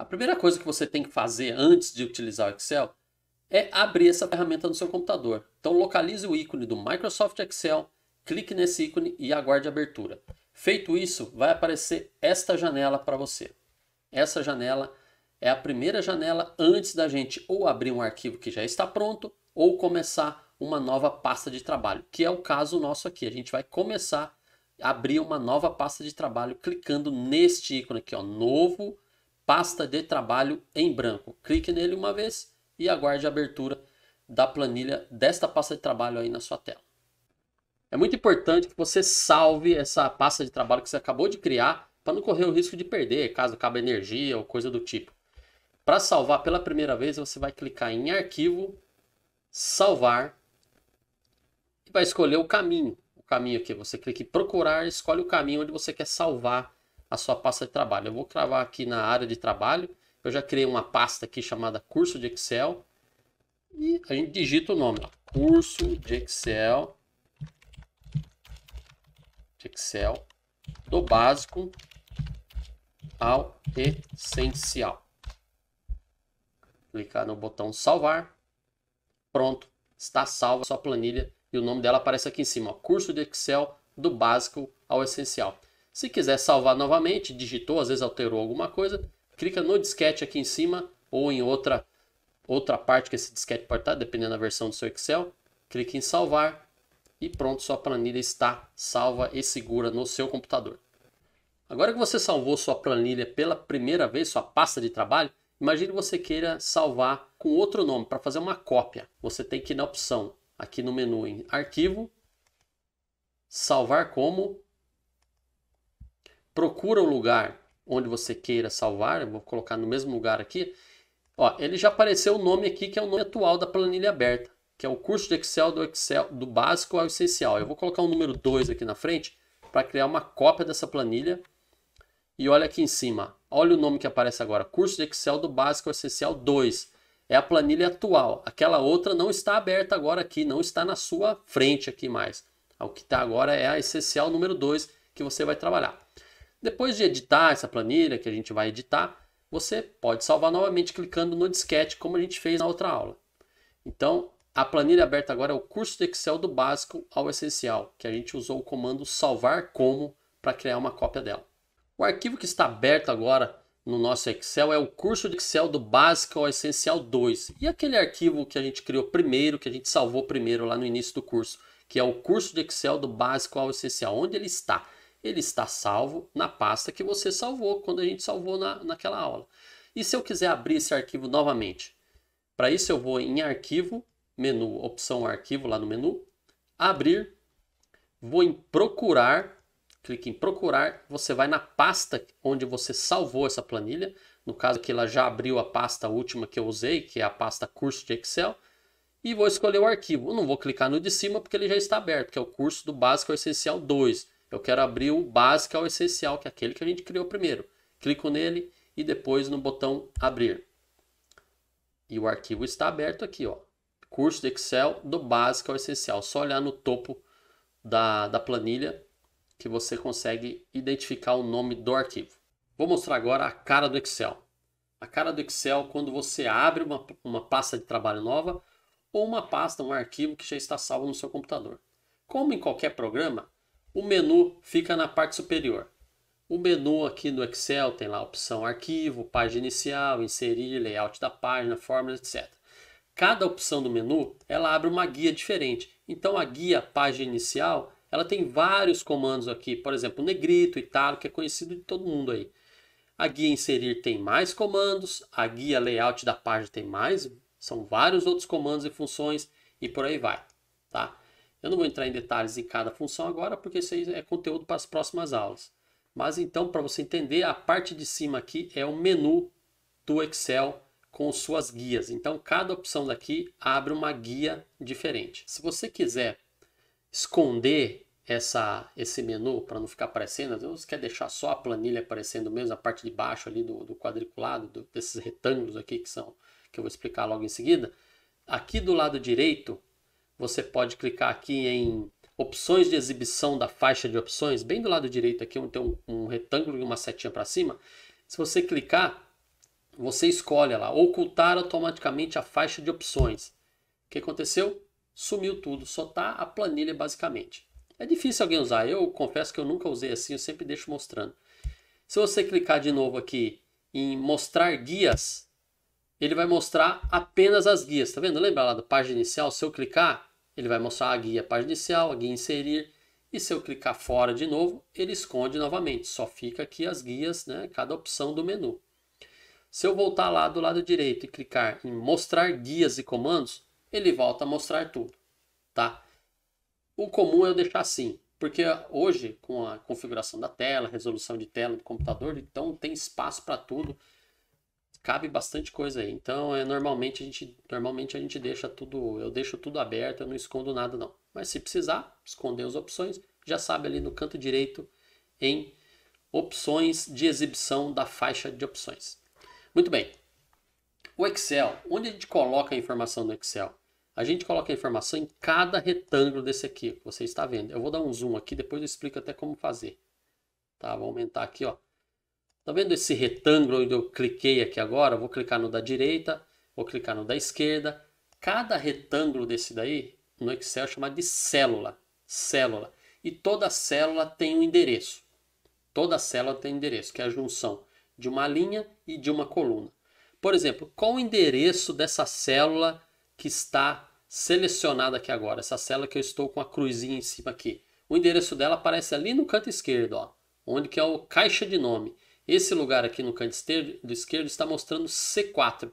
A primeira coisa que você tem que fazer antes de utilizar o Excel é abrir essa ferramenta no seu computador. Então localize o ícone do Microsoft Excel, clique nesse ícone e aguarde a abertura. Feito isso, vai aparecer esta janela para você. Essa janela é a primeira janela antes da gente ou abrir um arquivo que já está pronto ou começar uma nova pasta de trabalho, que é o caso nosso aqui. A gente vai começar a abrir uma nova pasta de trabalho clicando neste ícone aqui, ó, novo pasta de trabalho em branco. Clique nele uma vez e aguarde a abertura da planilha desta pasta de trabalho aí na sua tela. É muito importante que você salve essa pasta de trabalho que você acabou de criar para não correr o risco de perder, caso acabe energia ou coisa do tipo. Para salvar pela primeira vez, você vai clicar em arquivo, salvar e vai escolher o caminho. O caminho aqui, você clica em procurar, escolhe o caminho onde você quer salvar a sua pasta de trabalho. Eu vou cravar aqui na área de trabalho. Eu já criei uma pasta aqui chamada curso de Excel. E a gente digita o nome, ó, curso de Excel. De Excel do básico ao essencial. Clicar no botão salvar. Pronto, está salva a sua planilha e o nome dela aparece aqui em cima, ó, curso de Excel do básico ao essencial. Se quiser salvar novamente, digitou, às vezes alterou alguma coisa, clica no disquete aqui em cima ou em outra, outra parte que esse disquete pode estar, dependendo da versão do seu Excel. Clique em salvar e pronto, sua planilha está salva e segura no seu computador. Agora que você salvou sua planilha pela primeira vez, sua pasta de trabalho, imagine você queira salvar com outro nome para fazer uma cópia. Você tem que ir na opção aqui no menu em arquivo, salvar como procura o lugar onde você queira salvar, vou colocar no mesmo lugar aqui, ó, ele já apareceu o nome aqui que é o nome atual da planilha aberta, que é o curso de Excel do Excel do básico ao essencial. Eu vou colocar o número 2 aqui na frente para criar uma cópia dessa planilha. E olha aqui em cima, olha o nome que aparece agora, curso de Excel do básico ao essencial 2. É a planilha atual. Aquela outra não está aberta agora aqui, não está na sua frente aqui mais. O que está agora é a essencial número 2 que você vai trabalhar. Depois de editar essa planilha que a gente vai editar, você pode salvar novamente clicando no disquete, como a gente fez na outra aula. Então, a planilha aberta agora é o curso do Excel do básico ao essencial, que a gente usou o comando salvar como para criar uma cópia dela. O arquivo que está aberto agora no nosso Excel é o curso do Excel do básico ao essencial 2. E aquele arquivo que a gente criou primeiro, que a gente salvou primeiro lá no início do curso, que é o curso do Excel do básico ao essencial, onde ele está? ele está salvo na pasta que você salvou, quando a gente salvou na, naquela aula. E se eu quiser abrir esse arquivo novamente? Para isso eu vou em arquivo, menu, opção arquivo lá no menu, abrir, vou em procurar, clique em procurar, você vai na pasta onde você salvou essa planilha, no caso que ela já abriu a pasta última que eu usei, que é a pasta curso de Excel, e vou escolher o arquivo. Eu não vou clicar no de cima porque ele já está aberto, que é o curso do básico essencial 2. Eu quero abrir o básico ao essencial, que é aquele que a gente criou primeiro. Clico nele e depois no botão abrir. E o arquivo está aberto aqui, ó. Curso de Excel do básico ao essencial. Só olhar no topo da, da planilha que você consegue identificar o nome do arquivo. Vou mostrar agora a cara do Excel. A cara do Excel, quando você abre uma, uma pasta de trabalho nova ou uma pasta, um arquivo que já está salvo no seu computador. Como em qualquer programa, o menu fica na parte superior. O menu aqui no Excel tem lá a opção arquivo, página inicial, inserir, layout da página, fórmulas, etc. Cada opção do menu, ela abre uma guia diferente. Então a guia página inicial, ela tem vários comandos aqui, por exemplo, negrito, itálico, que é conhecido de todo mundo aí. A guia inserir tem mais comandos, a guia layout da página tem mais, são vários outros comandos e funções e por aí vai, tá? Eu não vou entrar em detalhes em cada função agora, porque isso aí é conteúdo para as próximas aulas. Mas então, para você entender, a parte de cima aqui é o menu do Excel com suas guias. Então, cada opção daqui abre uma guia diferente. Se você quiser esconder essa, esse menu para não ficar aparecendo, você quer deixar só a planilha aparecendo mesmo, a parte de baixo ali do, do quadriculado, do, desses retângulos aqui que são que eu vou explicar logo em seguida. Aqui do lado direito você pode clicar aqui em opções de exibição da faixa de opções, bem do lado direito aqui, onde tem um, um retângulo e uma setinha para cima. Se você clicar, você escolhe lá, ocultar automaticamente a faixa de opções. O que aconteceu? Sumiu tudo, só está a planilha basicamente. É difícil alguém usar, eu confesso que eu nunca usei assim, eu sempre deixo mostrando. Se você clicar de novo aqui em mostrar guias, ele vai mostrar apenas as guias, tá vendo? Lembra lá da página inicial, se eu clicar, ele vai mostrar a guia página inicial, a guia inserir, e se eu clicar fora de novo, ele esconde novamente, só fica aqui as guias, né, cada opção do menu. Se eu voltar lá do lado direito e clicar em mostrar guias e comandos, ele volta a mostrar tudo, tá? O comum é eu deixar assim, porque hoje com a configuração da tela, resolução de tela do computador, então tem espaço para tudo cabe bastante coisa aí. Então, é, normalmente, a gente, normalmente a gente deixa tudo, eu deixo tudo aberto, eu não escondo nada não. Mas se precisar, esconder as opções, já sabe ali no canto direito em opções de exibição da faixa de opções. Muito bem. O Excel, onde a gente coloca a informação no Excel? A gente coloca a informação em cada retângulo desse aqui, que você está vendo. Eu vou dar um zoom aqui, depois eu explico até como fazer. Tá, vou aumentar aqui, ó. Tá vendo esse retângulo onde eu cliquei aqui agora? Vou clicar no da direita, vou clicar no da esquerda. Cada retângulo desse daí, no Excel, é chamado de célula. Célula. E toda célula tem um endereço. Toda célula tem um endereço, que é a junção de uma linha e de uma coluna. Por exemplo, qual o endereço dessa célula que está selecionada aqui agora? Essa célula que eu estou com a cruzinha em cima aqui. O endereço dela aparece ali no canto esquerdo, ó, onde que é o caixa de nome. Esse lugar aqui no canto esquerdo, esquerdo está mostrando C4.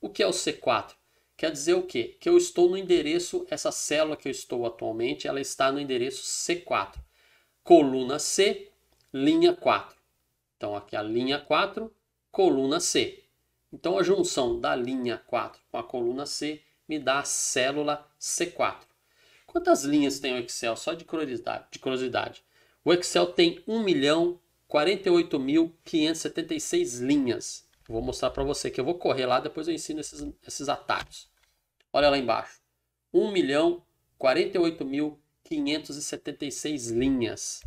O que é o C4? Quer dizer o quê? Que eu estou no endereço, essa célula que eu estou atualmente, ela está no endereço C4. Coluna C, linha 4. Então aqui a linha 4, coluna C. Então a junção da linha 4 com a coluna C me dá a célula C4. Quantas linhas tem o Excel? Só de curiosidade. De curiosidade. O Excel tem 1 milhão 48.576 linhas. Vou mostrar para você que eu vou correr lá, depois eu ensino esses, esses atalhos. Olha lá embaixo. 1 milhão 48.576 linhas.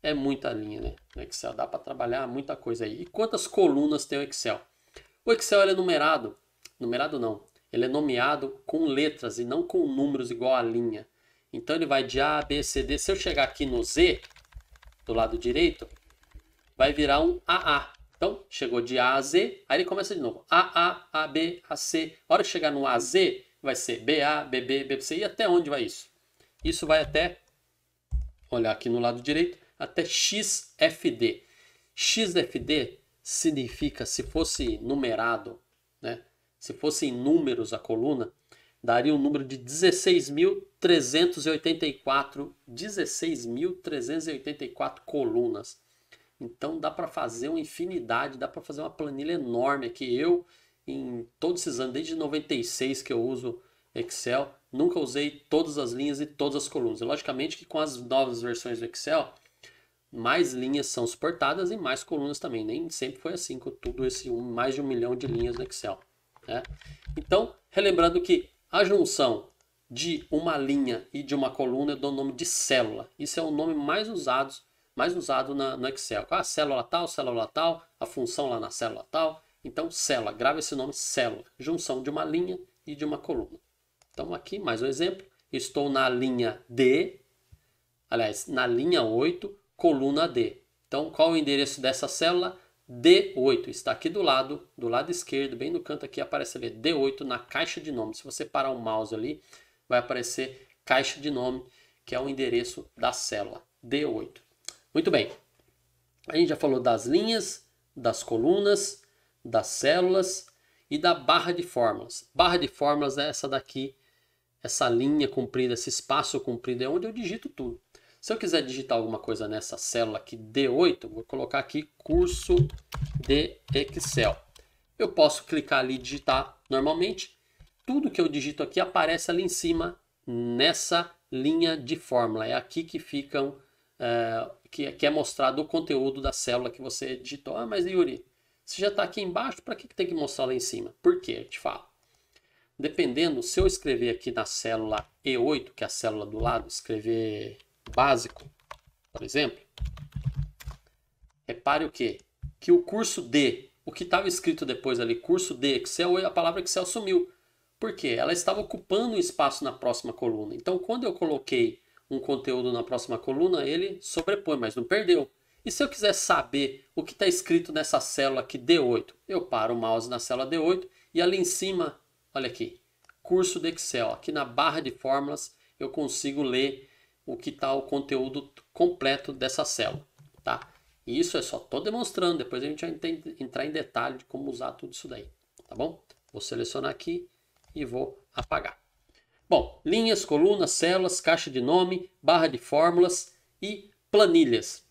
É muita linha, né? No Excel dá para trabalhar muita coisa aí. E quantas colunas tem o Excel? O Excel é numerado. Numerado não. Ele é nomeado com letras e não com números igual a linha. Então ele vai de A, B, C, D. Se eu chegar aqui no Z, do lado direito, vai virar um AA. Então, chegou de A a Z, aí ele começa de novo. A, A, A, B, A, C. A hora que chegar no A, Z, vai ser BA, BB, BBC. E até onde vai isso? Isso vai até, olhar aqui no lado direito, até XFD. XFD significa, se fosse numerado, né? se fosse em números a coluna, daria um número de 16.384 16.384 colunas. Então dá para fazer uma infinidade, dá para fazer uma planilha enorme aqui. Eu, em todos esses anos, desde 96 que eu uso Excel, nunca usei todas as linhas e todas as colunas. Logicamente que com as novas versões do Excel, mais linhas são suportadas e mais colunas também. Nem sempre foi assim com tudo esse mais de um milhão de linhas no Excel. Né? Então, relembrando que a junção de uma linha e de uma coluna eu é dou o nome de célula. Isso é o nome mais usado mais usado na, no Excel. Ah, célula tal, célula tal, a função lá na célula tal. Então, célula, grava esse nome célula, junção de uma linha e de uma coluna. Então, aqui mais um exemplo. Estou na linha D, aliás, na linha 8, coluna D. Então, qual o endereço dessa célula? D8 está aqui do lado, do lado esquerdo, bem no canto aqui, aparece ali D8 na caixa de nome. Se você parar o mouse ali, vai aparecer caixa de nome, que é o endereço da célula D8. Muito bem. A gente já falou das linhas, das colunas, das células e da barra de fórmulas. Barra de fórmulas é essa daqui, essa linha comprida, esse espaço comprido, é onde eu digito tudo. Se eu quiser digitar alguma coisa nessa célula aqui D8, vou colocar aqui curso de Excel. Eu posso clicar ali e digitar normalmente. Tudo que eu digito aqui aparece ali em cima nessa linha de fórmula. É aqui que ficam é, que, que é mostrado o conteúdo da célula que você digitou. Ah, mas Yuri, se já está aqui embaixo, para que, que tem que mostrar lá em cima? Por quê? Eu te falo. Dependendo, se eu escrever aqui na célula E8, que é a célula do lado, escrever básico, por exemplo, repare o quê? Que o curso D, o que estava escrito depois ali, curso D Excel, a palavra Excel sumiu. Por quê? Ela estava ocupando um espaço na próxima coluna. Então, quando eu coloquei um conteúdo na próxima coluna, ele sobrepõe, mas não perdeu. E se eu quiser saber o que está escrito nessa célula aqui D8, eu paro o mouse na célula D8 e ali em cima, olha aqui, curso do Excel. Aqui na barra de fórmulas eu consigo ler o que está o conteúdo completo dessa célula. Tá? E isso é só estou demonstrando, depois a gente vai entrar em detalhe de como usar tudo isso daí. Tá bom? Vou selecionar aqui e vou apagar. Bom, linhas, colunas, células, caixa de nome, barra de fórmulas e planilhas.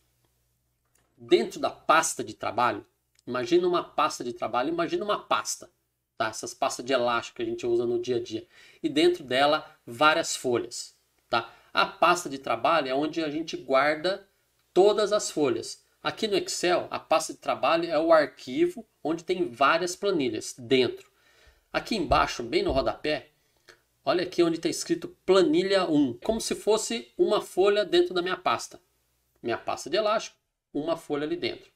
Dentro da pasta de trabalho, imagina uma pasta de trabalho, imagina uma pasta, tá? Essas pastas de elástico que a gente usa no dia a dia. E dentro dela, várias folhas, tá? A pasta de trabalho é onde a gente guarda todas as folhas. Aqui no Excel, a pasta de trabalho é o arquivo onde tem várias planilhas dentro. Aqui embaixo, bem no rodapé, Olha aqui onde está escrito planilha 1. Como se fosse uma folha dentro da minha pasta. Minha pasta de elástico, uma folha ali dentro.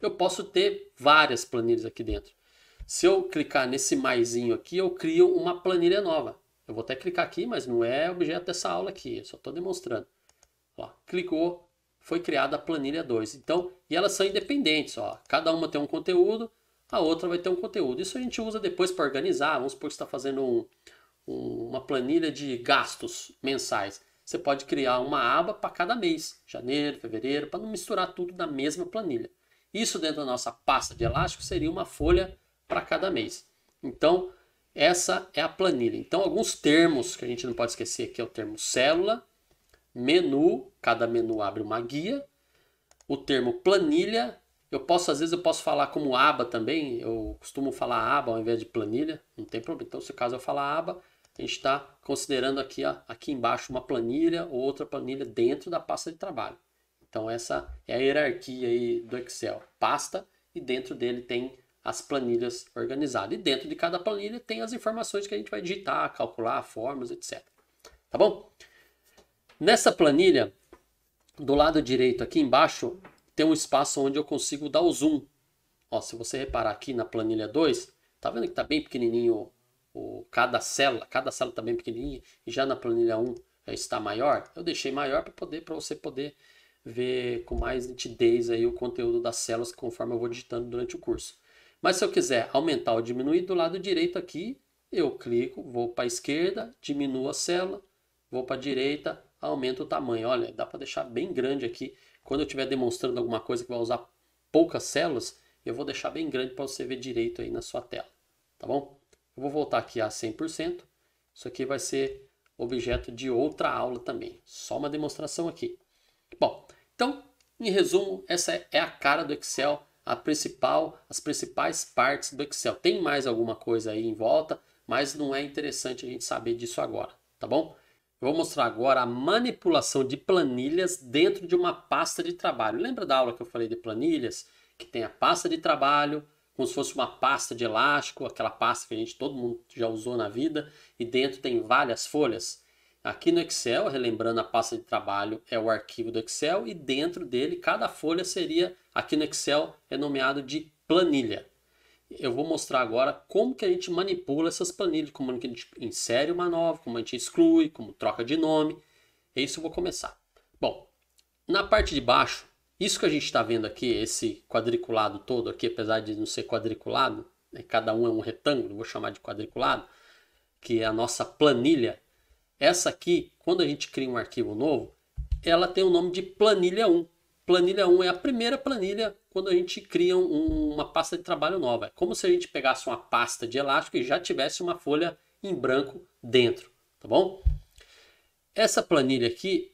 Eu posso ter várias planilhas aqui dentro. Se eu clicar nesse maisinho aqui, eu crio uma planilha nova. Eu vou até clicar aqui, mas não é objeto dessa aula aqui. Eu só estou demonstrando. Ó, clicou, foi criada a planilha 2. Então, e elas são independentes. Ó. Cada uma tem um conteúdo, a outra vai ter um conteúdo. Isso a gente usa depois para organizar. Vamos supor que você está fazendo um uma planilha de gastos mensais. Você pode criar uma aba para cada mês, janeiro, fevereiro, para não misturar tudo na mesma planilha. Isso dentro da nossa pasta de elástico seria uma folha para cada mês. Então, essa é a planilha. Então, alguns termos que a gente não pode esquecer aqui é o termo célula, menu, cada menu abre uma guia, o termo planilha, eu posso, às vezes, eu posso falar como aba também, eu costumo falar aba ao invés de planilha, não tem problema. Então, se o caso eu falar aba, a gente está considerando aqui, ó, aqui embaixo uma planilha ou outra planilha dentro da pasta de trabalho. Então essa é a hierarquia aí do Excel, pasta e dentro dele tem as planilhas organizadas. E dentro de cada planilha tem as informações que a gente vai digitar, calcular, formas, etc. Tá bom? Nessa planilha, do lado direito aqui embaixo, tem um espaço onde eu consigo dar o zoom. Ó, se você reparar aqui na planilha 2, tá vendo que tá bem pequenininho o, cada célula, cada célula também tá pequenininha, e já na planilha 1 já está maior, eu deixei maior para poder para você poder ver com mais nitidez aí o conteúdo das células conforme eu vou digitando durante o curso. Mas se eu quiser aumentar ou diminuir do lado direito aqui, eu clico, vou para a esquerda, diminuo a célula, vou para a direita, aumento o tamanho. Olha, dá para deixar bem grande aqui. Quando eu estiver demonstrando alguma coisa que vai usar poucas células, eu vou deixar bem grande para você ver direito aí na sua tela, tá bom? Eu vou voltar aqui a 100%. Isso aqui vai ser objeto de outra aula também. Só uma demonstração aqui. Bom, então, em resumo, essa é a cara do Excel, a principal, as principais partes do Excel. Tem mais alguma coisa aí em volta, mas não é interessante a gente saber disso agora, tá bom? Eu vou mostrar agora a manipulação de planilhas dentro de uma pasta de trabalho. Lembra da aula que eu falei de planilhas? Que tem a pasta de trabalho, como se fosse uma pasta de elástico, aquela pasta que a gente todo mundo já usou na vida, e dentro tem várias folhas. Aqui no Excel, relembrando a pasta de trabalho é o arquivo do Excel e dentro dele cada folha seria aqui no Excel é nomeado de planilha. Eu vou mostrar agora como que a gente manipula essas planilhas, como que a gente insere uma nova, como a gente exclui, como troca de nome. É isso eu vou começar. Bom, na parte de baixo isso que a gente está vendo aqui, esse quadriculado todo aqui, apesar de não ser quadriculado, né, cada um é um retângulo, vou chamar de quadriculado, que é a nossa planilha. Essa aqui, quando a gente cria um arquivo novo, ela tem o nome de planilha 1. Planilha 1 é a primeira planilha quando a gente cria um, uma pasta de trabalho nova. É como se a gente pegasse uma pasta de elástico e já tivesse uma folha em branco dentro, tá bom? Essa planilha aqui,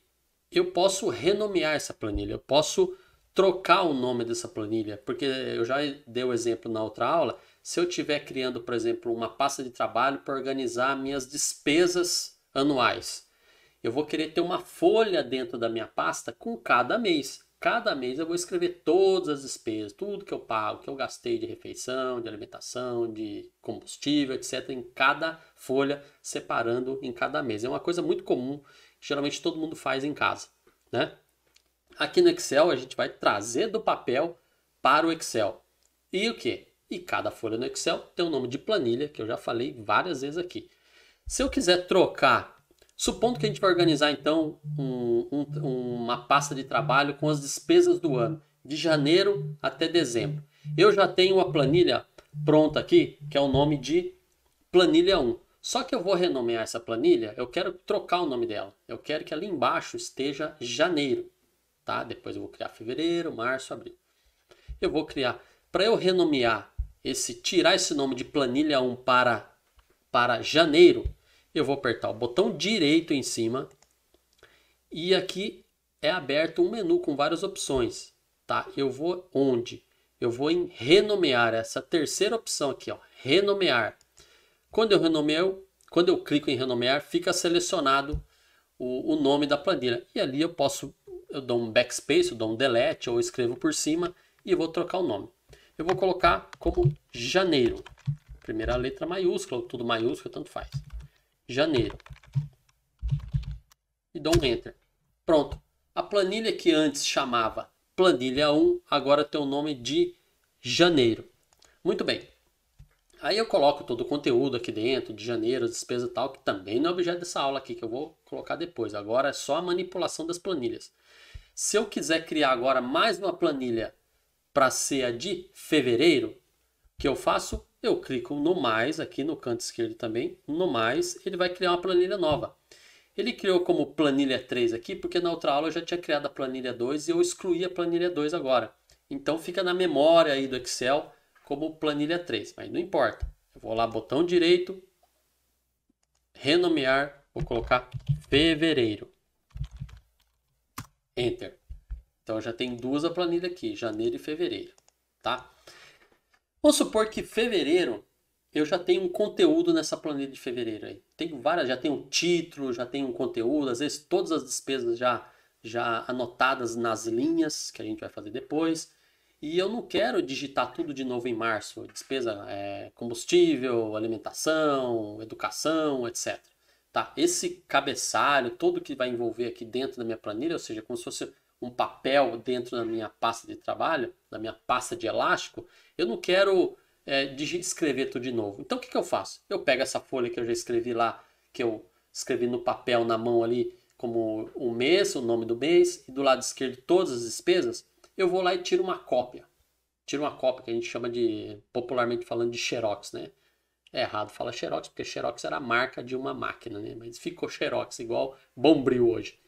eu posso renomear essa planilha, eu posso trocar o nome dessa planilha, porque eu já dei o exemplo na outra aula, se eu estiver criando, por exemplo, uma pasta de trabalho para organizar minhas despesas anuais, eu vou querer ter uma folha dentro da minha pasta com cada mês. Cada mês eu vou escrever todas as despesas, tudo que eu pago, que eu gastei de refeição, de alimentação, de combustível, etc., em cada folha, separando em cada mês. É uma coisa muito comum geralmente todo mundo faz em casa, né? Aqui no Excel a gente vai trazer do papel para o Excel. E o que? E cada folha no Excel tem o um nome de planilha, que eu já falei várias vezes aqui. Se eu quiser trocar, supondo que a gente vai organizar então um, um, uma pasta de trabalho com as despesas do ano, de janeiro até dezembro. Eu já tenho uma planilha pronta aqui, que é o nome de planilha 1. Só que eu vou renomear essa planilha, eu quero trocar o nome dela. Eu quero que ali embaixo esteja janeiro, tá? Depois eu vou criar fevereiro, março, abril. Eu vou criar, para eu renomear esse, tirar esse nome de planilha 1 para para janeiro, eu vou apertar o botão direito em cima e aqui é aberto um menu com várias opções, tá? Eu vou onde? Eu vou em renomear essa terceira opção aqui, ó, renomear. Quando eu renomeio, quando eu clico em renomear, fica selecionado o, o nome da planilha. E ali eu posso, eu dou um backspace, eu dou um delete, ou escrevo por cima e vou trocar o nome. Eu vou colocar como janeiro. Primeira letra maiúscula, tudo maiúsculo, tanto faz. Janeiro. E dou um enter. Pronto. A planilha que antes chamava planilha 1, agora tem o nome de janeiro. Muito bem. Aí eu coloco todo o conteúdo aqui dentro, de janeiro, despesa e tal, que também não é objeto dessa aula aqui, que eu vou colocar depois. Agora é só a manipulação das planilhas. Se eu quiser criar agora mais uma planilha para ser a de fevereiro, o que eu faço? Eu clico no mais aqui no canto esquerdo também, no mais, ele vai criar uma planilha nova. Ele criou como planilha 3 aqui, porque na outra aula eu já tinha criado a planilha 2 e eu excluí a planilha 2 agora. Então fica na memória aí do Excel como planilha 3, mas não importa. Eu vou lá, botão direito, renomear, vou colocar fevereiro. Enter. Então já tem duas a planilha aqui, janeiro e fevereiro, tá? Vamos supor que fevereiro eu já tenho um conteúdo nessa planilha de fevereiro aí. Tenho várias, já tenho um título, já tenho um conteúdo, às vezes todas as despesas já já anotadas nas linhas que a gente vai fazer depois. E eu não quero digitar tudo de novo em março. Despesa é, combustível, alimentação, educação, etc. Tá? Esse cabeçalho, todo que vai envolver aqui dentro da minha planilha, ou seja, como se fosse um papel dentro da minha pasta de trabalho, da minha pasta de elástico, eu não quero é, escrever tudo de novo. Então o que, que eu faço? Eu pego essa folha que eu já escrevi lá, que eu escrevi no papel na mão ali, como o mês, o nome do mês, e do lado esquerdo todas as despesas, eu vou lá e tiro uma cópia. Tiro uma cópia que a gente chama de, popularmente falando, de xerox, né? É errado falar xerox, porque xerox era a marca de uma máquina, né? Mas ficou xerox, igual bombril hoje.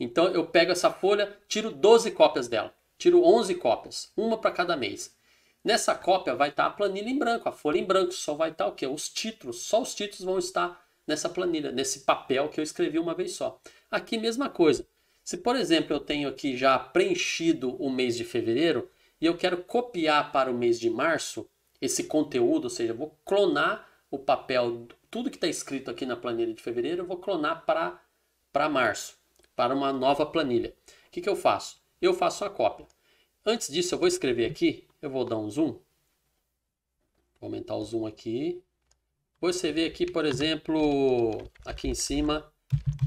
Então eu pego essa folha, tiro 12 cópias dela. Tiro 11 cópias, uma para cada mês. Nessa cópia vai estar tá a planilha em branco, a folha em branco, só vai estar tá o quê? Os títulos, só os títulos vão estar nessa planilha, nesse papel que eu escrevi uma vez só. Aqui mesma coisa. Se, por exemplo, eu tenho aqui já preenchido o mês de fevereiro e eu quero copiar para o mês de março esse conteúdo, ou seja, vou clonar o papel, tudo que está escrito aqui na planilha de fevereiro, eu vou clonar para março, para uma nova planilha. O que, que eu faço? Eu faço a cópia. Antes disso, eu vou escrever aqui, eu vou dar um zoom. Vou aumentar o zoom aqui. Vou escrever aqui, por exemplo, aqui em cima,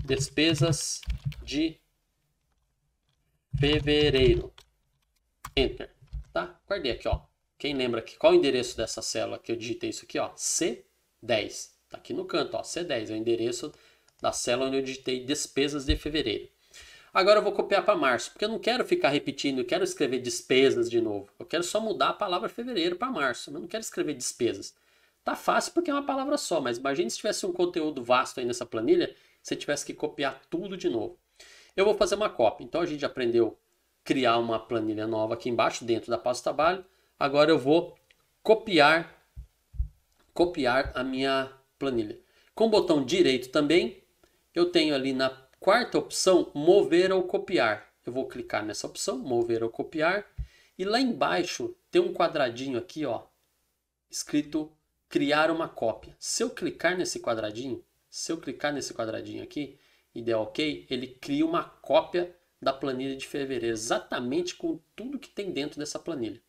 despesas de fevereiro. Enter. Tá? Guardei aqui, ó. Quem lembra que qual é o endereço dessa célula que eu digitei isso aqui, ó? C10. Tá aqui no canto, ó. C10 é o endereço da célula onde eu digitei despesas de fevereiro. Agora eu vou copiar para março, porque eu não quero ficar repetindo, eu quero escrever despesas de novo. Eu quero só mudar a palavra fevereiro para março, eu não quero escrever despesas. Tá fácil porque é uma palavra só, mas imagine se tivesse um conteúdo vasto aí nessa planilha, você tivesse que copiar tudo de novo. Eu vou fazer uma cópia. Então a gente aprendeu criar uma planilha nova aqui embaixo dentro da pasta trabalho. Agora eu vou copiar copiar a minha planilha. Com o botão direito também, eu tenho ali na quarta opção mover ou copiar. Eu vou clicar nessa opção, mover ou copiar, e lá embaixo tem um quadradinho aqui, ó, escrito criar uma cópia. Se eu clicar nesse quadradinho, se eu clicar nesse quadradinho aqui, e der OK, ele cria uma cópia da planilha de fevereiro, exatamente com tudo que tem dentro dessa planilha,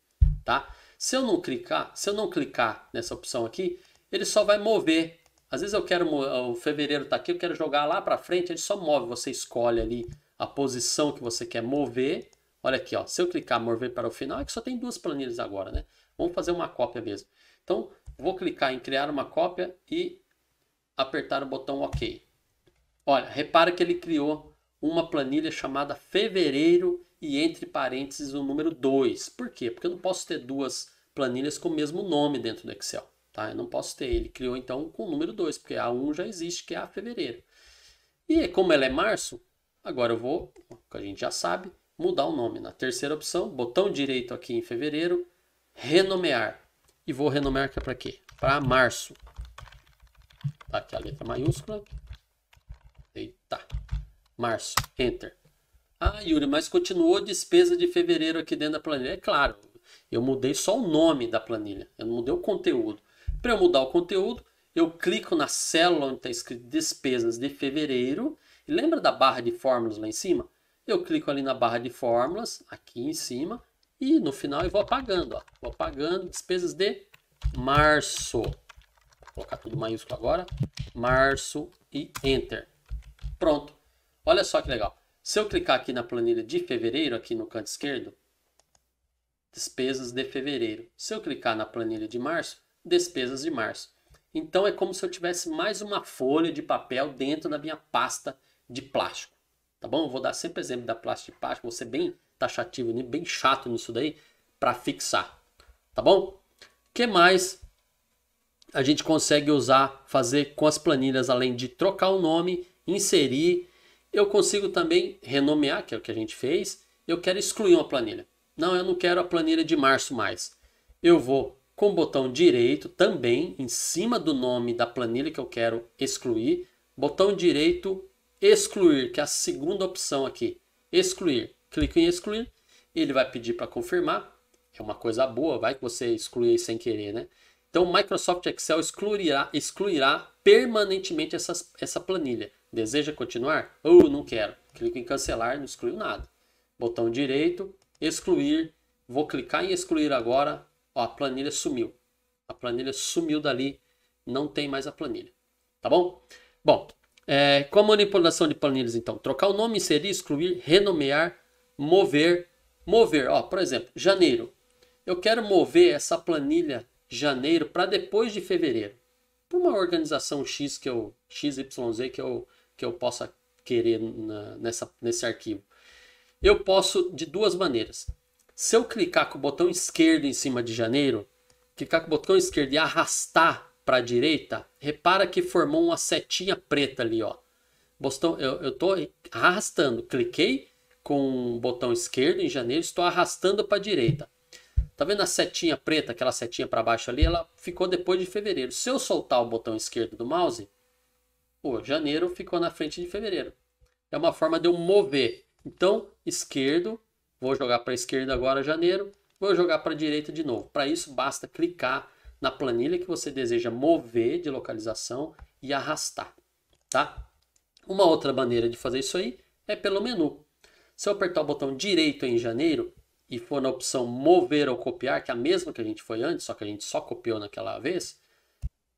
tá? Se eu não clicar, se eu não clicar nessa opção aqui, ele só vai mover. Às vezes eu quero ah, o fevereiro tá aqui, eu quero jogar lá para frente, ele só move, você escolhe ali a posição que você quer mover. Olha aqui, ó, se eu clicar mover para o final, é que só tem duas planilhas agora, né? Vamos fazer uma cópia mesmo. Então, vou clicar em criar uma cópia e apertar o botão OK. Olha, repara que ele criou uma planilha chamada fevereiro e entre parênteses o número 2. Por quê? Porque eu não posso ter duas planilhas com o mesmo nome dentro do Excel. Tá? Eu não posso ter. Ele criou então com o número 2, porque a 1 já existe, que é a fevereiro. E como ela é março, agora eu vou, que a gente já sabe, mudar o nome. Na terceira opção, botão direito aqui em fevereiro, renomear. E vou renomear é para quê? Para março. Tá aqui a letra maiúscula, Eita. Março. Enter. Ah, Yuri, mas continuou despesa de fevereiro aqui dentro da planilha. É claro, eu mudei só o nome da planilha, eu não mudei o conteúdo. Para eu mudar o conteúdo, eu clico na célula onde está escrito despesas de fevereiro. E lembra da barra de fórmulas lá em cima? Eu clico ali na barra de fórmulas, aqui em cima, e no final eu vou apagando. Ó. Vou apagando despesas de março. Vou colocar tudo maiúsculo agora. Março e Enter. Pronto. Olha só que legal. Se eu clicar aqui na planilha de fevereiro, aqui no canto esquerdo, despesas de fevereiro. Se eu clicar na planilha de março, despesas de março. Então é como se eu tivesse mais uma folha de papel dentro da minha pasta de plástico. Tá bom? Eu vou dar sempre exemplo da pasta de plástico, vou ser bem taxativo, bem chato nisso daí, para fixar. Tá bom? que mais a gente consegue usar, fazer com as planilhas, além de trocar o nome inserir. Eu consigo também renomear, que é o que a gente fez. Eu quero excluir uma planilha. Não, eu não quero a planilha de março mais. Eu vou com o botão direito também em cima do nome da planilha que eu quero excluir, botão direito excluir, que é a segunda opção aqui, excluir. Clico em excluir, ele vai pedir para confirmar. É uma coisa boa, vai que você exclui sem querer, né? Então, o Microsoft Excel excluirá, excluirá permanentemente essas, essa planilha. Deseja continuar? Ou oh, não quero. Clico em cancelar, não excluiu nada. Botão direito, excluir. Vou clicar em excluir agora. Ó, a planilha sumiu. A planilha sumiu dali. Não tem mais a planilha. Tá bom? Bom, é, com a manipulação de planilhas, então, trocar o nome, inserir, excluir, renomear, mover. Mover, ó, por exemplo, janeiro. Eu quero mover essa planilha janeiro para depois de fevereiro. Para uma organização X que eu XYZ que eu que eu possa querer na, nessa, nesse arquivo? Eu posso de duas maneiras. Se eu clicar com o botão esquerdo em cima de janeiro, clicar com o botão esquerdo e arrastar para a direita, repara que formou uma setinha preta ali, ó. Botão, eu estou arrastando, cliquei com o botão esquerdo em janeiro, estou arrastando para a direita. Tá vendo a setinha preta, aquela setinha para baixo ali? Ela ficou depois de fevereiro. Se eu soltar o botão esquerdo do mouse, Pô, janeiro ficou na frente de fevereiro. É uma forma de eu mover. Então, esquerdo, vou jogar para esquerda agora janeiro, vou jogar para direita de novo. Para isso, basta clicar na planilha que você deseja mover de localização e arrastar, tá? Uma outra maneira de fazer isso aí é pelo menu. Se eu apertar o botão direito em janeiro e for na opção mover ou copiar, que é a mesma que a gente foi antes, só que a gente só copiou naquela vez,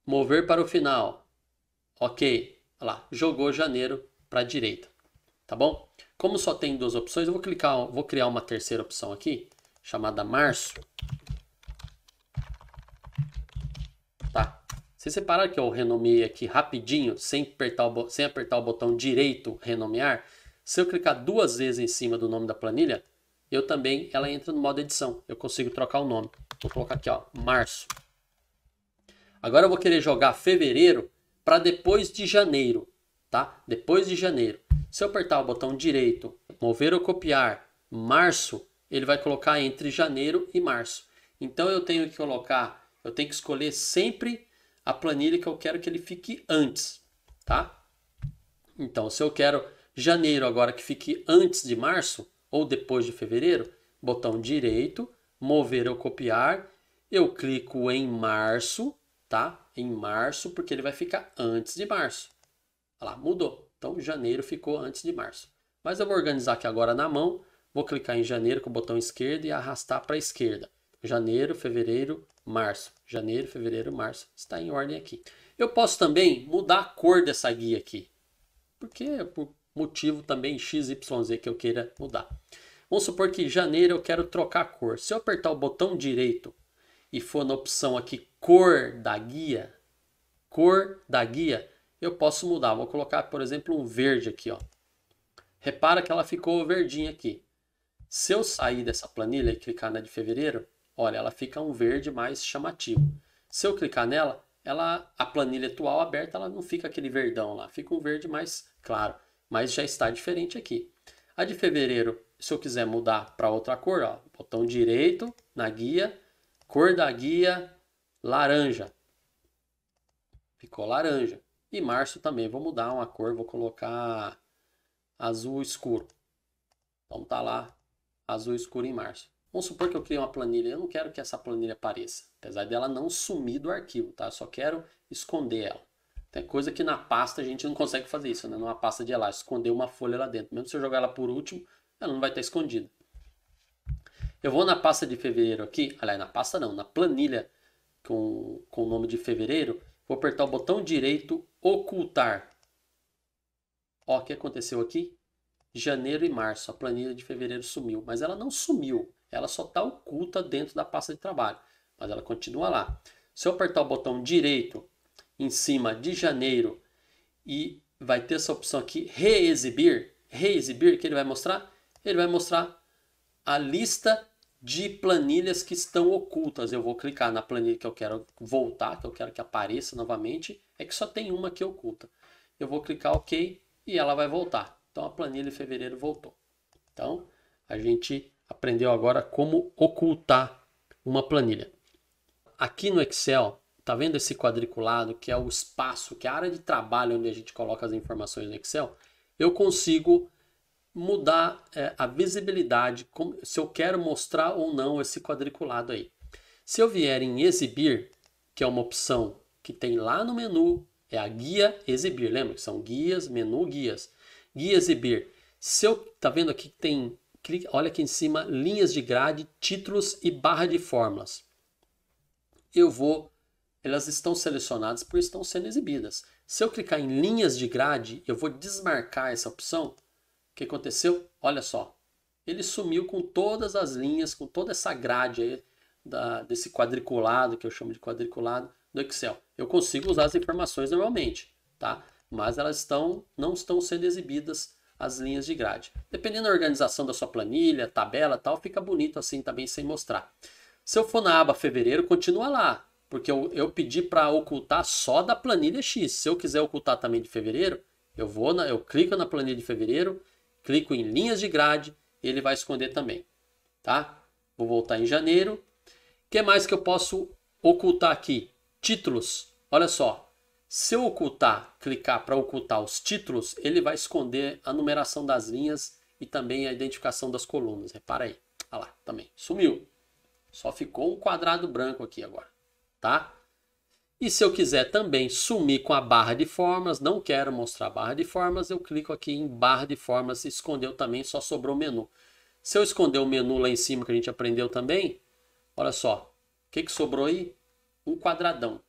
mover para o final, Ok, olha lá, jogou janeiro para a direita, tá bom? Como só tem duas opções, eu vou clicar, vou criar uma terceira opção aqui, chamada março. Tá. Vocês separaram que eu renomeei aqui rapidinho, sem apertar o, sem apertar o botão direito renomear? Se eu clicar duas vezes em cima do nome da planilha, eu também, ela entra no modo edição. Eu consigo trocar o nome. Vou colocar aqui, ó, março. Agora eu vou querer jogar fevereiro para depois de janeiro, tá? Depois de janeiro. Se eu apertar o botão direito, mover ou copiar, março, ele vai colocar entre janeiro e março. Então eu tenho que colocar, eu tenho que escolher sempre a planilha que eu quero que ele fique antes, tá? Então, se eu quero janeiro agora que fique antes de março ou depois de fevereiro, botão direito, mover ou copiar, eu clico em março, tá? Em março, porque ele vai ficar antes de março. Olha lá, mudou. Então, janeiro ficou antes de março. Mas eu vou organizar aqui agora na mão. Vou clicar em janeiro com o botão esquerdo e arrastar para a esquerda. Janeiro, fevereiro, março. Janeiro, fevereiro, março. Está em ordem aqui. Eu posso também mudar a cor dessa guia aqui. Porque é por motivo também XYZ que eu queira mudar. Vamos supor que janeiro eu quero trocar a cor. Se eu apertar o botão direito e for na opção aqui cor da guia, cor da guia, eu posso mudar. Vou colocar, por exemplo, um verde aqui. Ó. Repara que ela ficou verdinha aqui. Se eu sair dessa planilha e clicar na de fevereiro, olha, ela fica um verde mais chamativo. Se eu clicar nela, ela, a planilha atual aberta, ela não fica aquele verdão lá, fica um verde mais claro, mas já está diferente aqui. A de fevereiro, se eu quiser mudar para outra cor, ó, botão direito na guia, Cor da guia, laranja. Ficou laranja. E março também, vou mudar uma cor, vou colocar azul escuro. Então tá lá, azul escuro em março. Vamos supor que eu criei uma planilha, eu não quero que essa planilha apareça, apesar dela não sumir do arquivo, tá? Eu só quero esconder ela. Tem coisa que na pasta a gente não consegue fazer isso, né? Numa pasta de elástico, esconder uma folha lá dentro. Mesmo se eu jogar ela por último, ela não vai estar escondida. Eu vou na pasta de fevereiro aqui, aliás, na pasta não, na planilha com, com o nome de fevereiro, vou apertar o botão direito ocultar. Ó, o que aconteceu aqui? Janeiro e março, a planilha de fevereiro sumiu, mas ela não sumiu, ela só está oculta dentro da pasta de trabalho, mas ela continua lá. Se eu apertar o botão direito em cima de janeiro e vai ter essa opção aqui, reexibir, reexibir, que ele vai mostrar? Ele vai mostrar a lista de planilhas que estão ocultas. Eu vou clicar na planilha que eu quero voltar, que eu quero que apareça novamente. É que só tem uma que é oculta. Eu vou clicar OK e ela vai voltar. Então a planilha de fevereiro voltou. Então a gente aprendeu agora como ocultar uma planilha. Aqui no Excel, tá vendo esse quadriculado que é o espaço, que é a área de trabalho onde a gente coloca as informações no Excel? Eu consigo mudar é, a visibilidade, como, se eu quero mostrar ou não esse quadriculado aí. Se eu vier em exibir, que é uma opção que tem lá no menu, é a guia exibir, lembra que são guias, menu guias. Guia exibir. Se eu, tá vendo aqui que tem, olha aqui em cima, linhas de grade, títulos e barra de fórmulas. Eu vou, elas estão selecionadas porque estão sendo exibidas. Se eu clicar em linhas de grade, eu vou desmarcar essa opção que aconteceu? Olha só. Ele sumiu com todas as linhas, com toda essa grade aí da, desse quadriculado, que eu chamo de quadriculado, do Excel. Eu consigo usar as informações normalmente, tá? Mas elas estão, não estão sendo exibidas as linhas de grade. Dependendo da organização da sua planilha, tabela tal, fica bonito assim também sem mostrar. Se eu for na aba fevereiro, continua lá, porque eu, eu pedi para ocultar só da planilha X. Se eu quiser ocultar também de fevereiro, eu vou na, eu clico na planilha de fevereiro, Clico em linhas de grade, ele vai esconder também, tá? Vou voltar em janeiro. O que mais que eu posso ocultar aqui? Títulos. Olha só, se eu ocultar, clicar para ocultar os títulos, ele vai esconder a numeração das linhas e também a identificação das colunas. Repara aí. Olha lá, também sumiu. Só ficou um quadrado branco aqui agora, tá? E se eu quiser também sumir com a barra de formas, não quero mostrar a barra de formas, eu clico aqui em barra de formas, escondeu também, só sobrou o menu. Se eu esconder o menu lá em cima que a gente aprendeu também, olha só, o que, que sobrou aí? Um quadradão.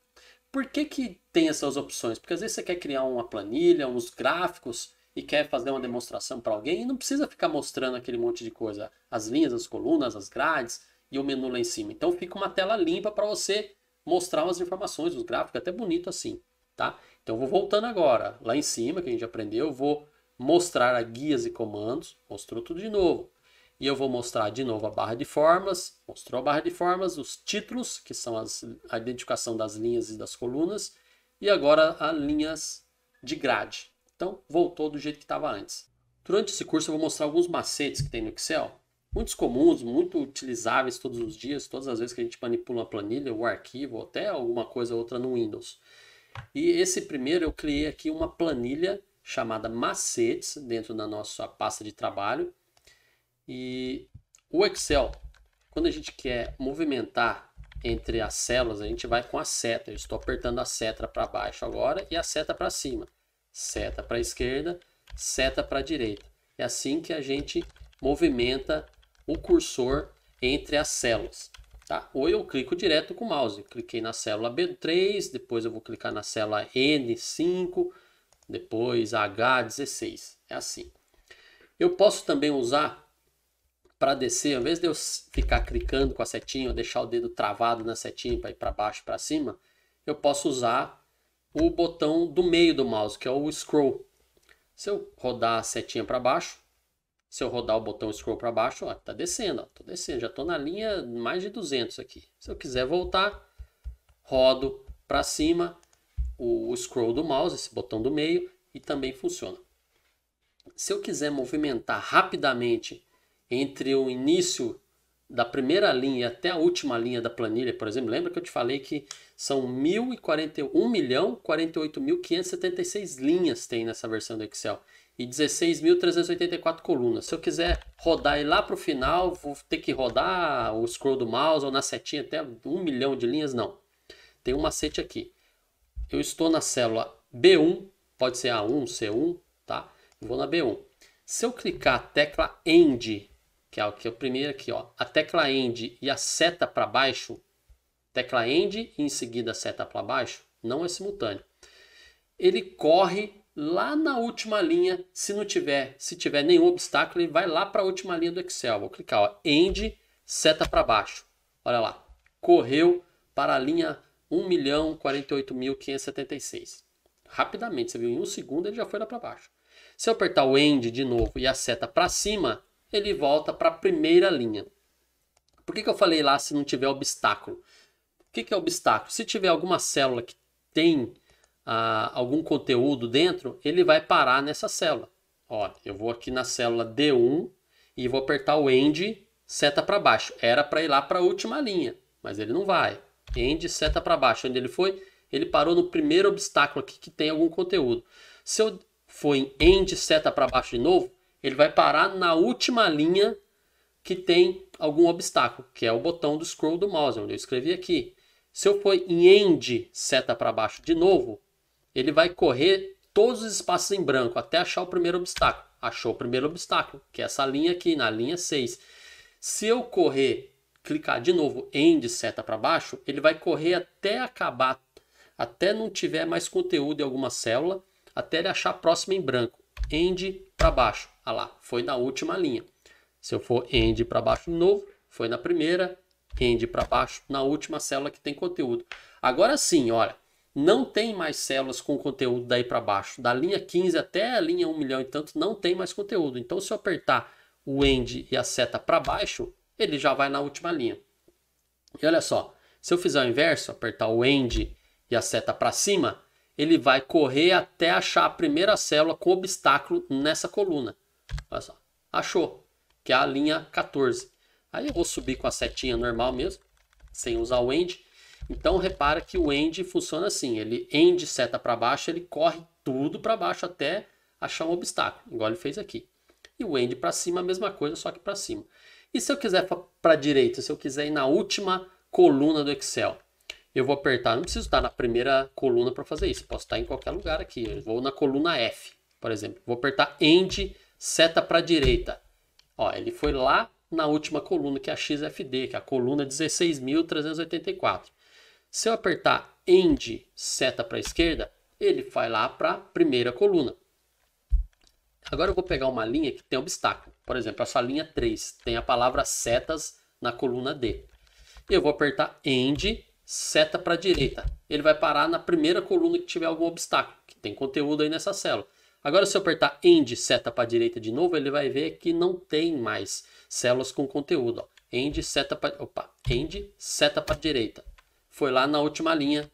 Por que, que tem essas opções? Porque às vezes você quer criar uma planilha, uns gráficos e quer fazer uma demonstração para alguém e não precisa ficar mostrando aquele monte de coisa, as linhas, as colunas, as grades e o menu lá em cima. Então fica uma tela limpa para você mostrar umas informações, os gráficos, até bonito assim, tá? Então vou voltando agora, lá em cima que a gente aprendeu, vou mostrar guias e comandos, mostrou tudo de novo. E eu vou mostrar de novo a barra de formas, mostrou a barra de formas, os títulos, que são as, a identificação das linhas e das colunas, e agora as linhas de grade. Então voltou do jeito que estava antes. Durante esse curso eu vou mostrar alguns macetes que tem no Excel muitos comuns, muito utilizáveis todos os dias, todas as vezes que a gente manipula uma planilha, o um arquivo, ou até alguma coisa outra no Windows. E esse primeiro eu criei aqui uma planilha chamada macetes dentro da nossa pasta de trabalho. E o Excel, quando a gente quer movimentar entre as células, a gente vai com a seta. Eu estou apertando a seta para baixo agora e a seta para cima. Seta para a esquerda, seta para a direita. É assim que a gente movimenta o cursor entre as células. Tá? Ou eu clico direto com o mouse. Cliquei na célula B3, depois eu vou clicar na célula N5, depois H16. É assim. Eu posso também usar para descer, ao invés de eu ficar clicando com a setinha, ou deixar o dedo travado na setinha para ir para baixo e para cima, eu posso usar o botão do meio do mouse, que é o scroll. Se eu rodar a setinha para baixo, se eu rodar o botão scroll para baixo, ó, tá descendo, ó, tô descendo, já tô na linha mais de 200 aqui. Se eu quiser voltar, rodo para cima o, o scroll do mouse, esse botão do meio, e também funciona. Se eu quiser movimentar rapidamente entre o início da primeira linha até a última linha da planilha, por exemplo, lembra que eu te falei que são 1.048.576 linhas tem nessa versão do Excel e 16.384 colunas. Se eu quiser rodar ele lá para o final, vou ter que rodar o scroll do mouse ou na setinha até um milhão de linhas, não. Tem um macete aqui. Eu estou na célula B1, pode ser A1, C1, tá? vou na B1. Se eu clicar a tecla End, que é o que é o primeiro aqui, ó, a tecla End e a seta para baixo, tecla End e em seguida a seta para baixo, não é simultâneo. Ele corre lá na última linha, se não tiver, se tiver nenhum obstáculo, ele vai lá para a última linha do Excel. Vou clicar, ó, end, seta para baixo. Olha lá, correu para a linha 1.048.576. Rapidamente, você viu, em um segundo ele já foi lá para baixo. Se eu apertar o end de novo e a seta para cima, ele volta para a primeira linha. Por que, que eu falei lá se não tiver obstáculo? O que, que é obstáculo? Se tiver alguma célula que tem ah, algum conteúdo dentro, ele vai parar nessa célula. Ó, eu vou aqui na célula D1 e vou apertar o end seta para baixo. Era para ir lá para a última linha, mas ele não vai. End seta para baixo. Onde ele foi? Ele parou no primeiro obstáculo aqui que tem algum conteúdo. Se eu for em end seta para baixo de novo, ele vai parar na última linha que tem algum obstáculo, que é o botão do scroll do mouse, onde eu escrevi aqui. Se eu for em end seta para baixo de novo, ele vai correr todos os espaços em branco até achar o primeiro obstáculo. Achou o primeiro obstáculo, que é essa linha aqui, na linha 6. Se eu correr, clicar de novo em de seta para baixo, ele vai correr até acabar, até não tiver mais conteúdo em alguma célula, até ele achar a próxima em branco. End para baixo. Ah lá, foi na última linha. Se eu for end para baixo de novo, foi na primeira, end para baixo, na última célula que tem conteúdo. Agora sim, olha, não tem mais células com conteúdo daí para baixo. Da linha 15 até a linha 1 milhão e tanto, não tem mais conteúdo. Então, se eu apertar o end e a seta para baixo, ele já vai na última linha. E olha só, se eu fizer o inverso, apertar o end e a seta para cima, ele vai correr até achar a primeira célula com obstáculo nessa coluna. Olha só, achou, que é a linha 14. Aí eu vou subir com a setinha normal mesmo, sem usar o end, então repara que o end funciona assim, ele end seta para baixo, ele corre tudo para baixo até achar um obstáculo, igual ele fez aqui. E o end para cima, a mesma coisa, só que para cima. E se eu quiser para a direita, se eu quiser ir na última coluna do Excel, eu vou apertar, não preciso estar na primeira coluna para fazer isso, posso estar em qualquer lugar aqui. Eu vou na coluna F, por exemplo, vou apertar end seta para a direita. Ó, ele foi lá na última coluna, que é a XFD, que é a coluna 16.384. Se eu apertar end seta para a esquerda, ele vai lá para a primeira coluna. Agora eu vou pegar uma linha que tem obstáculo. Por exemplo, essa linha 3 tem a palavra setas na coluna D. Eu vou apertar end seta para a direita. Ele vai parar na primeira coluna que tiver algum obstáculo, que tem conteúdo aí nessa célula. Agora, se eu apertar End seta para a direita de novo, ele vai ver que não tem mais células com conteúdo. Ó. End seta para, End seta para a direita foi lá na última linha.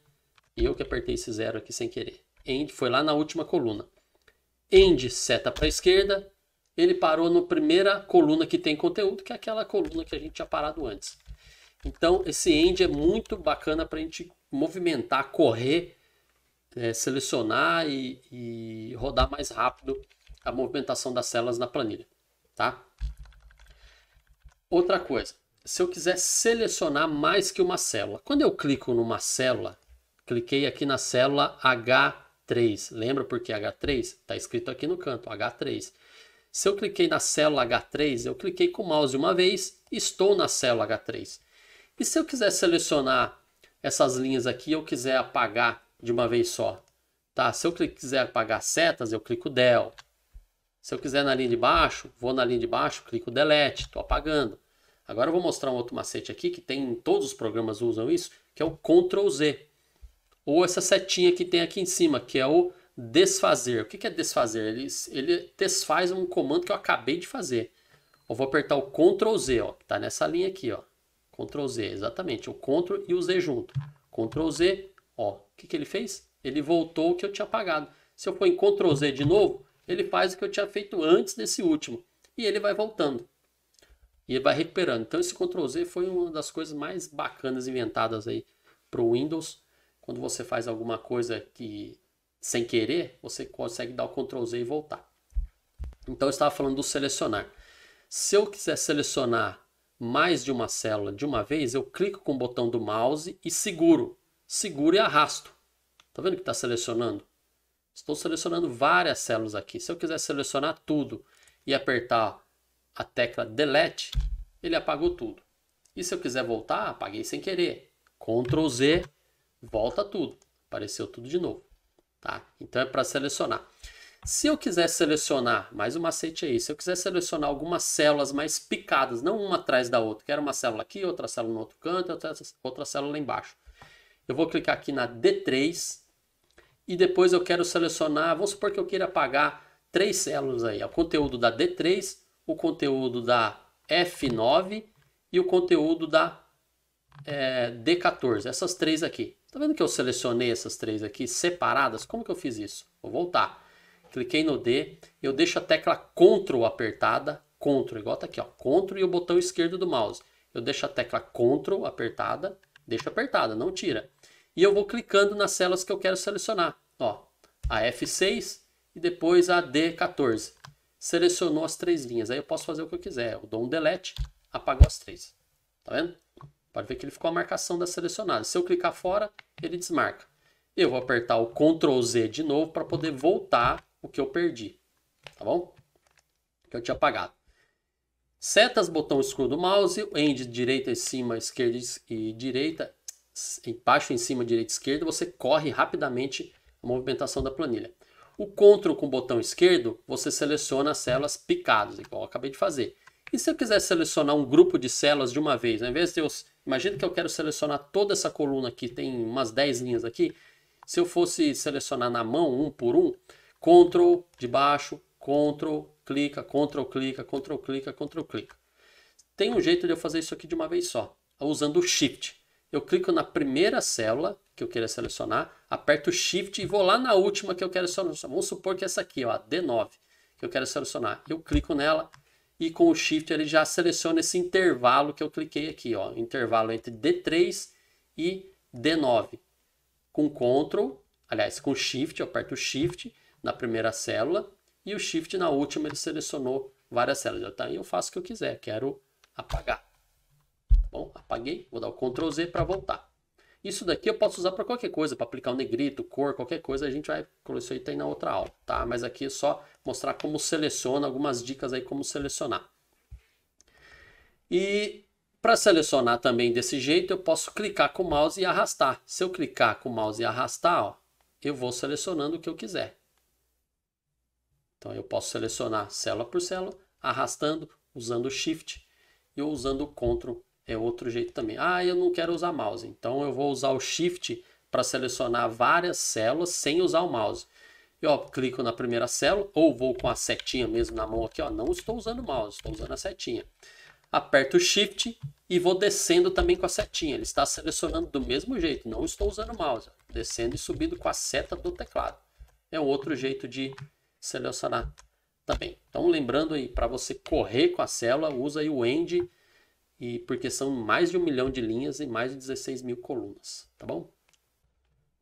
Eu que apertei esse zero aqui sem querer. End foi lá na última coluna. End seta para a esquerda. Ele parou na primeira coluna que tem conteúdo, que é aquela coluna que a gente tinha parado antes. Então, esse end é muito bacana para a gente movimentar, correr, é, selecionar e, e rodar mais rápido a movimentação das células na planilha. Tá? Outra coisa, se eu quiser selecionar mais que uma célula. Quando eu clico numa célula, cliquei aqui na célula H3. Lembra por que H3? Está escrito aqui no canto, H3. Se eu cliquei na célula H3, eu cliquei com o mouse uma vez, estou na célula H3. E se eu quiser selecionar essas linhas aqui, eu quiser apagar de uma vez só, tá? Se eu quiser apagar setas, eu clico del. Se eu quiser na linha de baixo, vou na linha de baixo, clico delete, estou apagando. Agora eu vou mostrar um outro macete aqui que tem em todos os programas usam isso, que é o Ctrl Z. Ou essa setinha que tem aqui em cima, que é o desfazer. O que é desfazer? Ele, ele desfaz um comando que eu acabei de fazer. Eu vou apertar o Ctrl Z, ó, que está nessa linha aqui. Ó. Ctrl Z, exatamente. O Ctrl e o Z junto. Ctrl Z, ó. O que, que ele fez? Ele voltou o que eu tinha apagado. Se eu for em Ctrl Z de novo, ele faz o que eu tinha feito antes desse último. E ele vai voltando e ele vai recuperando. Então esse Ctrl Z foi uma das coisas mais bacanas inventadas aí para o Windows. Quando você faz alguma coisa que sem querer, você consegue dar o Ctrl Z e voltar. Então eu estava falando do selecionar. Se eu quiser selecionar mais de uma célula de uma vez, eu clico com o botão do mouse e seguro. Seguro e arrasto. Tá vendo que está selecionando? Estou selecionando várias células aqui. Se eu quiser selecionar tudo e apertar a tecla delete, ele apagou tudo. E se eu quiser voltar, apaguei sem querer. Ctrl Z, volta tudo. Apareceu tudo de novo. Tá? Então é para selecionar. Se eu quiser selecionar, mais um macete aí, se eu quiser selecionar algumas células mais picadas, não uma atrás da outra, quero uma célula aqui, outra célula no outro canto, outra, outra célula lá embaixo. Eu vou clicar aqui na D3 e depois eu quero selecionar, vamos supor que eu queira apagar três células aí, o conteúdo da D3 o conteúdo da F9 e o conteúdo da é, D14. Essas três aqui. Tá vendo que eu selecionei essas três aqui separadas? Como que eu fiz isso? Vou voltar. Cliquei no D, eu deixo a tecla CTRL apertada, CTRL, igual tá aqui, ó, CTRL e o botão esquerdo do mouse. Eu deixo a tecla CTRL apertada, deixa apertada, não tira. E eu vou clicando nas células que eu quero selecionar, ó, a F6 e depois a D14 selecionou as três linhas. Aí eu posso fazer o que eu quiser. Eu dou um delete, apagou as três. Tá vendo? Pode ver que ele ficou a marcação da selecionada. Se eu clicar fora, ele desmarca. Eu vou apertar o Ctrl Z de novo para poder voltar o que eu perdi. Tá bom? Que eu tinha apagado. Setas, botão escuro do mouse, end direita em cima, esquerda e direita, embaixo em cima, direita esquerda, você corre rapidamente a movimentação da planilha. O CTRL com o botão esquerdo, você seleciona as células picadas, igual eu acabei de fazer. E se eu quiser selecionar um grupo de células de uma vez, ao né? invés de eu... Imagina que eu quero selecionar toda essa coluna aqui, tem umas 10 linhas aqui. Se eu fosse selecionar na mão, um por um, CTRL de baixo, CTRL, clica, CTRL, clica, CTRL, clica, CTRL, clica. Tem um jeito de eu fazer isso aqui de uma vez só, usando o SHIFT. Eu clico na primeira célula, que eu queira selecionar, aperto Shift e vou lá na última que eu quero selecionar. Vamos supor que é essa aqui, ó, a D9, que eu quero selecionar. Eu clico nela e com o Shift ele já seleciona esse intervalo que eu cliquei aqui, ó, intervalo entre D3 e D9. Com Ctrl, aliás, com Shift, eu aperto Shift na primeira célula e o Shift na última ele selecionou várias células. Tá? Então, e eu faço o que eu quiser, quero apagar. Bom, apaguei, vou dar o Ctrl Z para voltar. Isso daqui eu posso usar para qualquer coisa, para aplicar um negrito, cor, qualquer coisa, a gente vai isso aí na outra aula, tá? Mas aqui é só mostrar como seleciona, algumas dicas aí como selecionar. E para selecionar também desse jeito, eu posso clicar com o mouse e arrastar. Se eu clicar com o mouse e arrastar, ó, eu vou selecionando o que eu quiser. Então eu posso selecionar célula por célula, arrastando, usando o Shift e usando o Ctrl é outro jeito também. Ah, eu não quero usar mouse, então eu vou usar o Shift para selecionar várias células sem usar o mouse. Eu ó, clico na primeira célula, ou vou com a setinha mesmo na mão aqui, ó, não estou usando o mouse, estou usando a setinha. Aperto o Shift e vou descendo também com a setinha. Ele está selecionando do mesmo jeito, não estou usando o mouse. descendo e subindo com a seta do teclado. É um outro jeito de selecionar também. Então lembrando aí, para você correr com a célula, usa o End e porque são mais de um milhão de linhas e mais de 16 mil colunas, tá bom?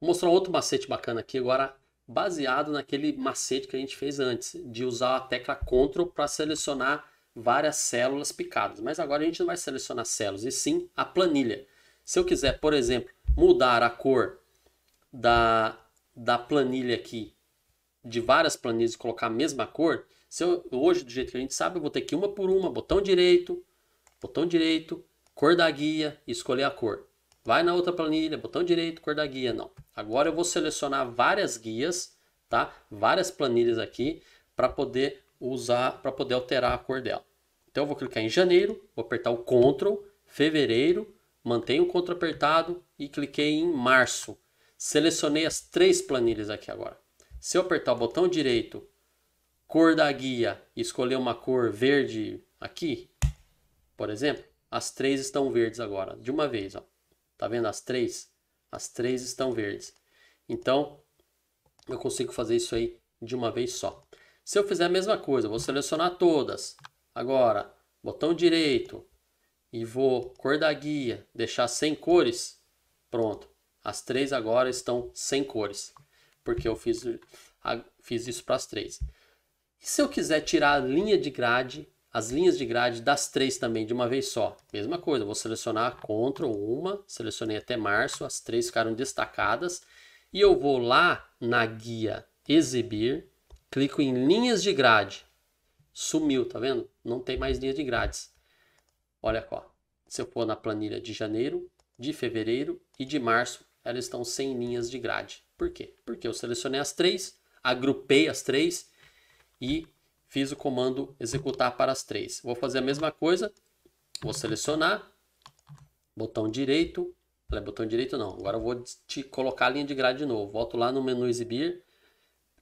Vou mostrar outro macete bacana aqui agora, baseado naquele macete que a gente fez antes, de usar a tecla CTRL para selecionar várias células picadas. Mas agora a gente não vai selecionar células, e sim a planilha. Se eu quiser, por exemplo, mudar a cor da, da planilha aqui, de várias planilhas e colocar a mesma cor, se eu, hoje, do jeito que a gente sabe, eu vou ter que ir uma por uma, botão direito, botão direito, cor da guia e escolher a cor. Vai na outra planilha, botão direito, cor da guia, não. Agora eu vou selecionar várias guias, tá? Várias planilhas aqui para poder usar, para poder alterar a cor dela. Então eu vou clicar em janeiro, vou apertar o Ctrl, fevereiro, mantenho o Ctrl apertado e cliquei em março. Selecionei as três planilhas aqui agora. Se eu apertar o botão direito, cor da guia, e escolher uma cor verde aqui, por exemplo, as três estão verdes agora, de uma vez. Ó. Tá vendo as três? As três estão verdes. Então, eu consigo fazer isso aí de uma vez só. Se eu fizer a mesma coisa, vou selecionar todas. Agora, botão direito e vou cor da guia, deixar sem cores. Pronto. As três agora estão sem cores, porque eu fiz, fiz isso para as três. E se eu quiser tirar a linha de grade, as linhas de grade das três também de uma vez só. Mesma coisa, vou selecionar CTRL uma, selecionei até março, as três ficaram destacadas. E eu vou lá na guia exibir, clico em linhas de grade. Sumiu, tá vendo? Não tem mais linha de grades. Olha só se eu for na planilha de janeiro, de fevereiro e de março, elas estão sem linhas de grade. Por quê? Porque eu selecionei as três, agrupei as três e fiz o comando executar para as três. Vou fazer a mesma coisa, vou selecionar, botão direito, não é botão direito não, agora eu vou te colocar a linha de grade de novo. Volto lá no menu exibir,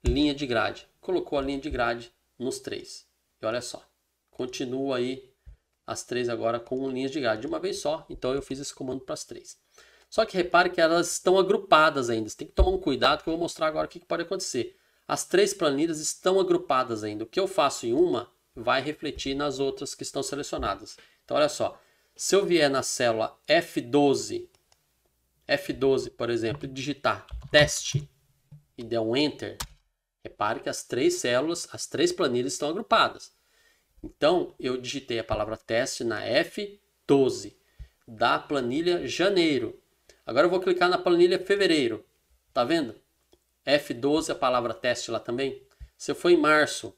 linha de grade. Colocou a linha de grade nos três. E olha só, continua aí as três agora com linhas de grade de uma vez só. Então eu fiz esse comando para as três. Só que repare que elas estão agrupadas ainda. Você tem que tomar um cuidado que eu vou mostrar agora o que pode acontecer as três planilhas estão agrupadas ainda. O que eu faço em uma vai refletir nas outras que estão selecionadas. Então, olha só. Se eu vier na célula F12, F12, por exemplo, e digitar teste e der um enter, repare que as três células, as três planilhas estão agrupadas. Então, eu digitei a palavra teste na F12 da planilha janeiro. Agora eu vou clicar na planilha fevereiro. Tá vendo? F12 a palavra teste lá também. Se eu for em março,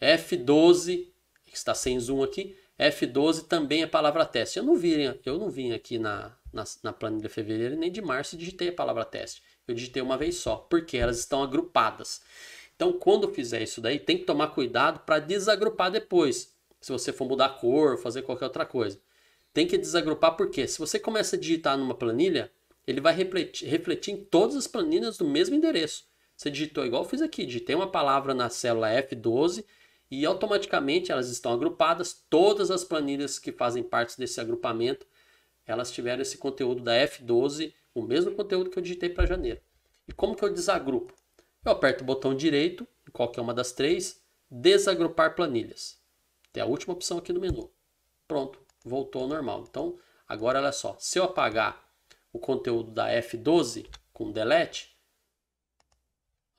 F12, que está sem zoom aqui, F12 também é palavra teste. Eu não vim, eu não vim aqui na, na, na planilha de fevereiro nem de março e digitei a palavra teste. Eu digitei uma vez só, porque elas estão agrupadas. Então, quando fizer isso daí, tem que tomar cuidado para desagrupar depois. Se você for mudar a cor, fazer qualquer outra coisa. Tem que desagrupar porque se você começa a digitar numa planilha, ele vai refletir, refletir em todas as planilhas do mesmo endereço. Você digitou igual eu fiz aqui, digitei uma palavra na célula F12 e automaticamente elas estão agrupadas, todas as planilhas que fazem parte desse agrupamento, elas tiveram esse conteúdo da F12, o mesmo conteúdo que eu digitei para janeiro. E como que eu desagrupo? Eu aperto o botão direito, em qualquer uma das três, desagrupar planilhas. Tem a última opção aqui no menu. Pronto, voltou ao normal. Então, agora olha só, se eu apagar o conteúdo da F12 com delete,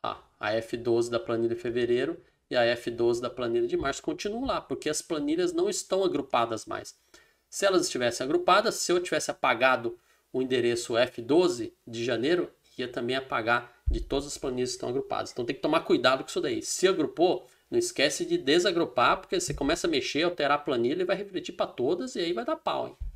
ah, a F12 da planilha de fevereiro e a F12 da planilha de março continuam lá, porque as planilhas não estão agrupadas mais. Se elas estivessem agrupadas, se eu tivesse apagado o endereço F12 de janeiro, ia também apagar de todas as planilhas que estão agrupadas. Então tem que tomar cuidado com isso daí. Se agrupou, não esquece de desagrupar, porque você começa a mexer, alterar a planilha e vai refletir para todas e aí vai dar pau, hein?